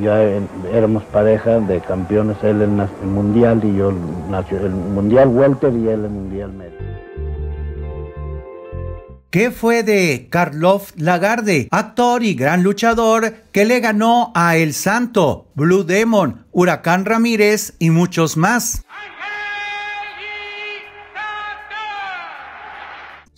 ya éramos pareja de campeones, él en el mundial y yo en el mundial welter y él el mundial medio. ¿Qué fue de Karloff Lagarde, actor y gran luchador que le ganó a El Santo, Blue Demon, Huracán Ramírez y muchos más?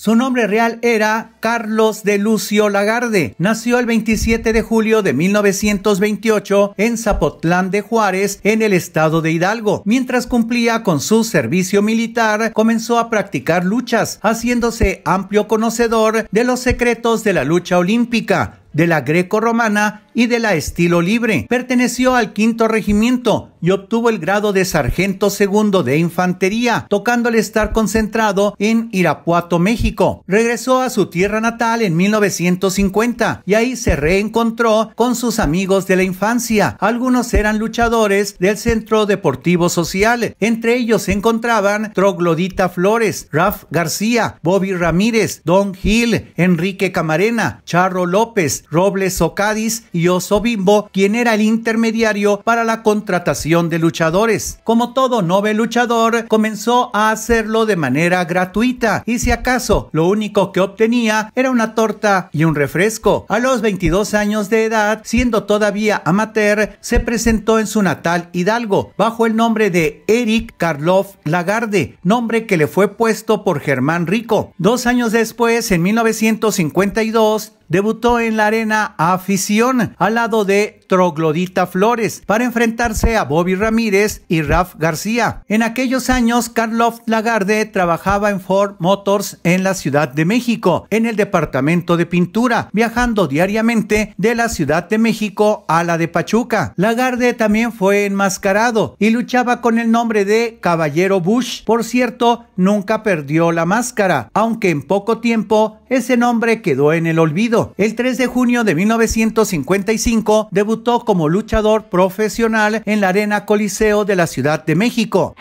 Su nombre real era Carlos de Lucio Lagarde. Nació el 27 de julio de 1928 en Zapotlán de Juárez, en el estado de Hidalgo. Mientras cumplía con su servicio militar, comenzó a practicar luchas, haciéndose amplio conocedor de los secretos de la lucha olímpica, de la greco-romana y de la Estilo Libre. Perteneció al quinto regimiento y obtuvo el grado de sargento segundo de infantería, tocándole estar concentrado en Irapuato, México. Regresó a su tierra natal en 1950 y ahí se reencontró con sus amigos de la infancia. Algunos eran luchadores del Centro Deportivo Social. Entre ellos se encontraban Troglodita Flores, Raf García, Bobby Ramírez, Don Gil, Enrique Camarena, Charro López, Robles Ocadis y Sobimbo quien era el intermediario para la contratación de luchadores. Como todo novel luchador, comenzó a hacerlo de manera gratuita y si acaso lo único que obtenía era una torta y un refresco. A los 22 años de edad, siendo todavía amateur, se presentó en su natal Hidalgo bajo el nombre de Eric Karloff Lagarde, nombre que le fue puesto por Germán Rico. Dos años después, en 1952, debutó en la arena afición al lado de Troglodita Flores para enfrentarse a Bobby Ramírez y Raf García. En aquellos años, Carlos Lagarde trabajaba en Ford Motors en la Ciudad de México, en el departamento de pintura, viajando diariamente de la Ciudad de México a la de Pachuca. Lagarde también fue enmascarado y luchaba con el nombre de Caballero Bush. Por cierto, nunca perdió la máscara, aunque en poco tiempo ese nombre quedó en el olvido. El 3 de junio de 1955 debutó como luchador profesional en la Arena Coliseo de la Ciudad de México.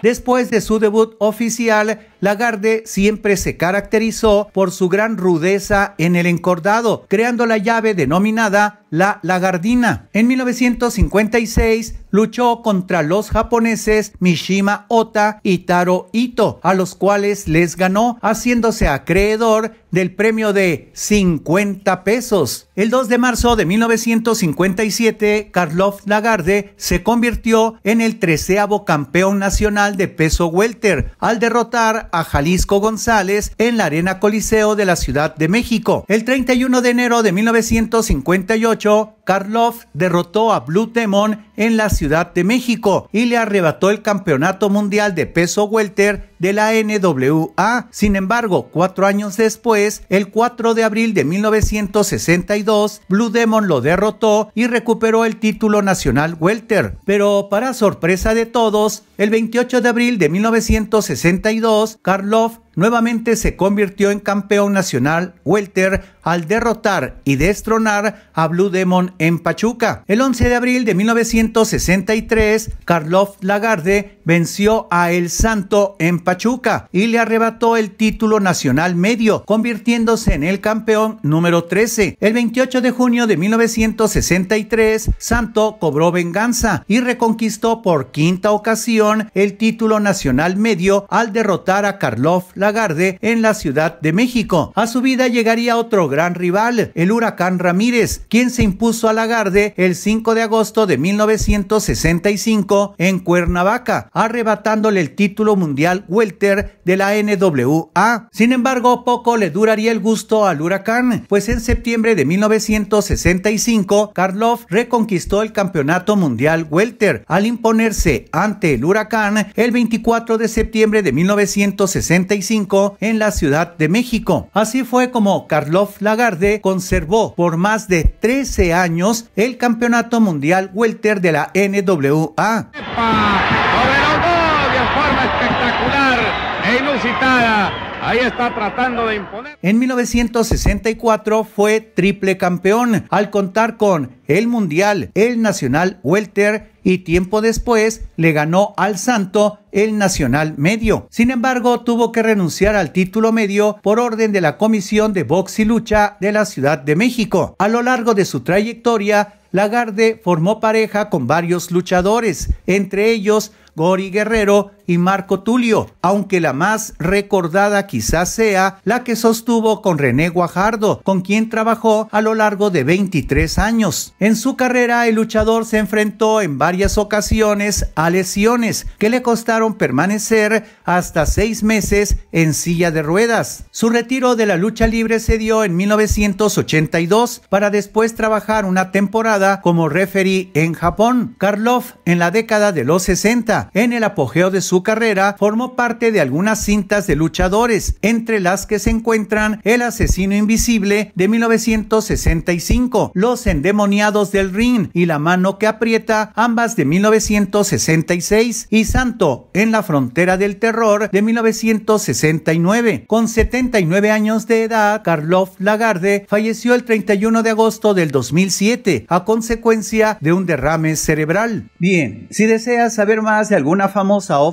Después de su debut oficial, Lagarde siempre se caracterizó por su gran rudeza en el encordado, creando la llave denominada la lagardina. En 1956 luchó contra los japoneses Mishima Ota y Taro Ito, a los cuales les ganó, haciéndose acreedor del premio de 50 pesos. El 2 de marzo de 1957, Karloff Lagarde se convirtió en el treceavo campeón nacional de peso welter al derrotar a Jalisco González en la Arena Coliseo de la Ciudad de México. El 31 de enero de 1958, Karloff derrotó a Blue Demon en la Ciudad de México y le arrebató el campeonato mundial de peso welter de la NWA. Sin embargo, cuatro años después, el 4 de abril de 1962, Blue Demon lo derrotó y recuperó el título nacional welter. Pero para sorpresa de todos, el 28 de abril de 1962, Karloff nuevamente se convirtió en campeón nacional welter al derrotar y destronar a Blue Demon en Pachuca. El 11 de abril de 1963, Karloff Lagarde venció a El Santo en Pachuca y le arrebató el título nacional medio, convirtiéndose en el campeón número 13. El 28 de junio de 1963, Santo cobró venganza y reconquistó por quinta ocasión el título nacional medio al derrotar a Karloff Lagarde en la Ciudad de México. A su vida llegaría otro gran gran rival, el huracán Ramírez, quien se impuso a Lagarde el 5 de agosto de 1965 en Cuernavaca, arrebatándole el título mundial welter de la NWA. Sin embargo, poco le duraría el gusto al huracán, pues en septiembre de 1965, Karloff reconquistó el campeonato mundial welter al imponerse ante el huracán el 24 de septiembre de 1965 en la Ciudad de México. Así fue como Karloff Lagarde conservó por más de 13 años el Campeonato Mundial Welter de la NWA. de forma espectacular. E Ahí está tratando de imponer. En 1964 fue triple campeón al contar con el Mundial, el Nacional Welter y tiempo después le ganó al Santo el Nacional Medio. Sin embargo, tuvo que renunciar al título medio por orden de la Comisión de Box y Lucha de la Ciudad de México. A lo largo de su trayectoria, Lagarde formó pareja con varios luchadores, entre ellos Gori Guerrero, y Marco Tulio, aunque la más recordada quizás sea la que sostuvo con René Guajardo, con quien trabajó a lo largo de 23 años. En su carrera, el luchador se enfrentó en varias ocasiones a lesiones que le costaron permanecer hasta seis meses en silla de ruedas. Su retiro de la lucha libre se dio en 1982 para después trabajar una temporada como referee en Japón. Karloff en la década de los 60, en el apogeo de su carrera, formó parte de algunas cintas de luchadores, entre las que se encuentran El asesino invisible de 1965, Los endemoniados del ring y La mano que aprieta, ambas de 1966, y Santo en la frontera del terror de 1969. Con 79 años de edad, Carlof Lagarde falleció el 31 de agosto del 2007 a consecuencia de un derrame cerebral. Bien, si deseas saber más de alguna famosa o